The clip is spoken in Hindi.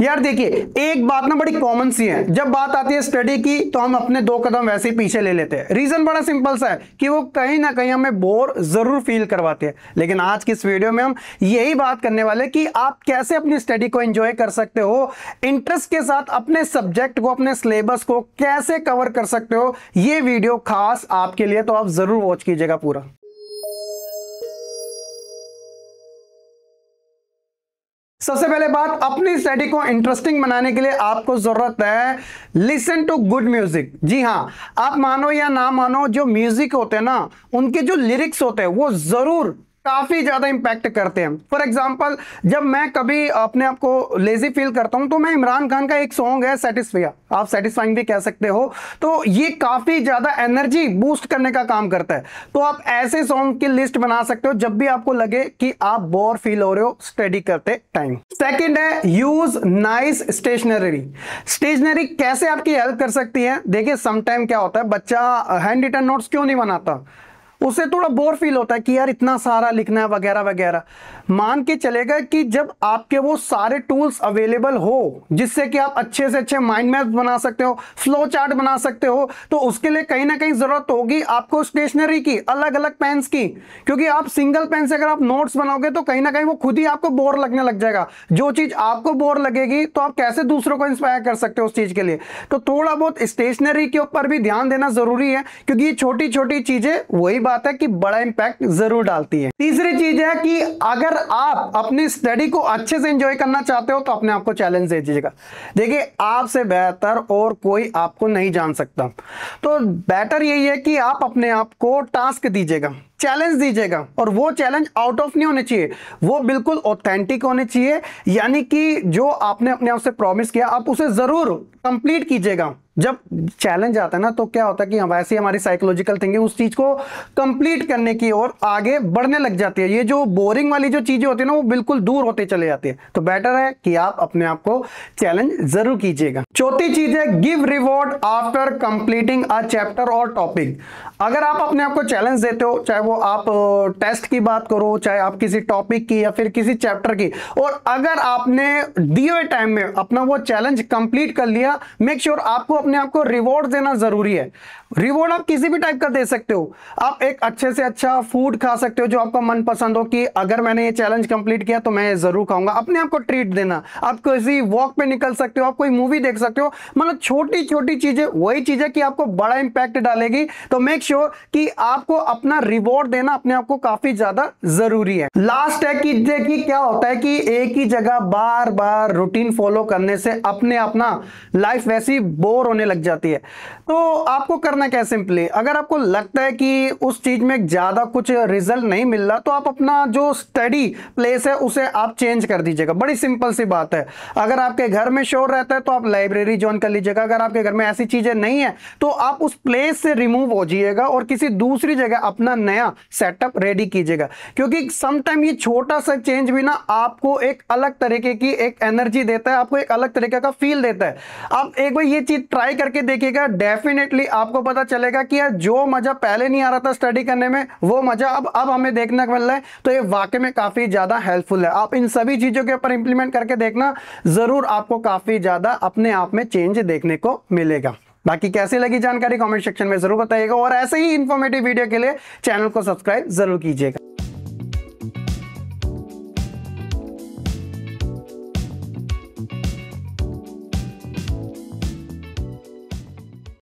यार देखिए एक बात ना बड़ी कॉमन सी है जब बात आती है स्टडी की तो हम अपने दो कदम वैसे ही पीछे ले लेते हैं रीजन बड़ा सिंपल सा है कि वो कहीं ना कहीं हमें बोर जरूर फील करवाते हैं लेकिन आज की इस वीडियो में हम यही बात करने वाले कि आप कैसे अपनी स्टडी को एंजॉय कर सकते हो इंटरेस्ट के साथ अपने सब्जेक्ट को अपने सिलेबस को कैसे कवर कर सकते हो ये वीडियो खास आपके लिए तो आप जरूर वॉच कीजिएगा पूरा सबसे पहले बात अपनी स्टडी को इंटरेस्टिंग बनाने के लिए आपको ज़रूरत है लिसन टू गुड म्यूज़िक जी हाँ आप मानो या ना मानो जो म्यूज़िक होते हैं ना उनके जो लिरिक्स होते हैं वो ज़रूर काफ़ी ज़्यादा इंपैक्ट करते हैं फॉर एग्जाम्पल जब मैं कभी अपने आप को लेजी फील करता हूं तो मैं इमरान खान का एक सॉन्ग है सेटिस्फिया आप सेटिस्फाइंग भी कह सकते हो तो ये काफ़ी ज़्यादा एनर्जी बूस्ट करने का काम करता है तो आप ऐसे सॉन्ग की लिस्ट बना सकते हो जब भी आपको लगे कि आप बोर फील हो रहे हो स्टडी करते टाइम सेकेंड है यूज नाइस स्टेशनरी स्टेशनरी कैसे आपकी हेल्प कर सकती है देखिए समटाइम क्या होता है बच्चा हैंड रिटर्न नोट्स क्यों नहीं बनाता उसे थोड़ा बोर फील होता है कि यार इतना सारा लिखना है वगैरह वगैरह मान के चलेगा कि जब आपके वो सारे टूल्स अवेलेबल हो जिससे कि आप अच्छे से अच्छे माइंड मैप बना सकते हो फ्लो चार्ट बना सकते हो तो उसके लिए कहीं ना कहीं ज़रूरत होगी आपको स्टेशनरी की अलग अलग पेन्स की क्योंकि आप सिंगल पेन से अगर आप नोट्स बनाओगे तो कहीं ना कहीं वो खुद ही आपको बोर लगने लग जाएगा जो चीज़ आपको बोर लगेगी तो आप कैसे दूसरों को इंस्पायर कर सकते हो उस चीज़ के लिए तो थोड़ा बहुत स्टेशनरी के ऊपर भी ध्यान देना ज़रूरी है क्योंकि ये छोटी छोटी चीज़ें वही बात है कि बड़ा इंपैक्ट जरूर डालती है तीसरी चीज है कि अगर आप अपनी स्टडी को अच्छे से एंजॉय करना चाहते हो तो अपने आप को चैलेंज दे दीजिएगा देखिए आपसे बेहतर और कोई आपको नहीं जान सकता तो बेटर यही है कि आप अपने आप को टास्क दीजिएगा चैलेंज दीजिएगा और वो चैलेंज आउट ऑफ नहीं होने चाहिए वो बिल्कुल ऑथेंटिक होने चाहिए यानी कि जो आपने अपने आप से प्रॉमिस किया आप उसे ज़रूर कंप्लीट कीजिएगा जब चैलेंज आता है ना तो क्या होता है कि हम वैसे हमारी साइकोलॉजिकल थिंकिंग उस चीज़ को कंप्लीट करने की ओर आगे बढ़ने लग जाती है ये जो बोरिंग वाली जो चीज़ें होती है ना वो बिल्कुल दूर होते चले जाते हैं तो बेटर है कि आप अपने आप को चैलेंज जरूर कीजिएगा चौथी चीज़ है give reward after completing a chapter और टॉपिक अगर आप अपने आप को चैलेंज देते हो चाहे वो आप टेस्ट की बात करो चाहे आप किसी टॉपिक की या फिर किसी चैप्टर की और अगर आपने दिए हुए टाइम में अपना वो चैलेंज कंप्लीट कर लिया मेक श्योर sure आपको अपने आप को रिवॉर्ड देना ज़रूरी है रिवॉर्ड आप किसी भी टाइप का दे सकते हो आप एक अच्छे से अच्छा फूड खा सकते हो जो आपका मन पसंद हो कि अगर मैंने ये चैलेंज कंप्लीट किया तो मैं ज़रूर खाऊंगा अपने आप को ट्रीट देना आप किसी वॉक पे निकल सकते हो आप कोई मूवी देख सकते हो मतलब छोटी छोटी चीज़ें वही चीज़ें कि आपको बड़ा इंपैक्ट डालेगी तो मेक श्योर sure कि आपको अपना रिवॉर्ड देना अपने आप को काफ़ी ज़्यादा ज़रूरी है लास्ट है कि देखिए क्या होता है कि एक ही जगह बार बार रूटीन फॉलो करने से अपने अपना लाइफ वैसी बोर होने लग जाती है तो आपको करना क्या सिंपली अगर आपको लगता है कि उस चीज़ में ज़्यादा कुछ रिजल्ट नहीं मिल रहा तो आप अपना जो स्टडी प्लेस है उसे आप चेंज कर दीजिएगा बड़ी सिंपल सी बात है अगर आपके घर में शोर रहता है तो आप लाइब्रेरी ज्वाइन कर लीजिएगा अगर आपके घर में ऐसी चीज़ें नहीं है तो आप उस प्लेस से रिमूव हो जाइएगा और किसी दूसरी जगह अपना नया सेटअप रेडी कीजिएगा क्योंकि समटाइम ये छोटा सा चेंज भी ना आपको एक अलग तरीके की एक एनर्जी देता है आपको एक अलग तरीके का फील देता है आप एक बार ये चीज़ ट्राई ट्राई करके देखिएगा डेफिनेटली आपको पता चलेगा कि यार जो मज़ा पहले नहीं आ रहा था स्टडी करने में वो मज़ा अब अब हमें देखने को मिल रहा है तो ये वाकई में काफ़ी ज़्यादा हेल्पफुल है आप इन सभी चीज़ों के ऊपर इंप्लीमेंट करके देखना ज़रूर आपको काफ़ी ज़्यादा अपने आप में चेंज देखने को मिलेगा बाकी कैसी लगी जानकारी कमेंट सेक्शन में जरूर बताइएगा और ऐसे ही इन्फॉर्मेटिव वीडियो के लिए चैनल को सब्सक्राइब जरूर कीजिएगा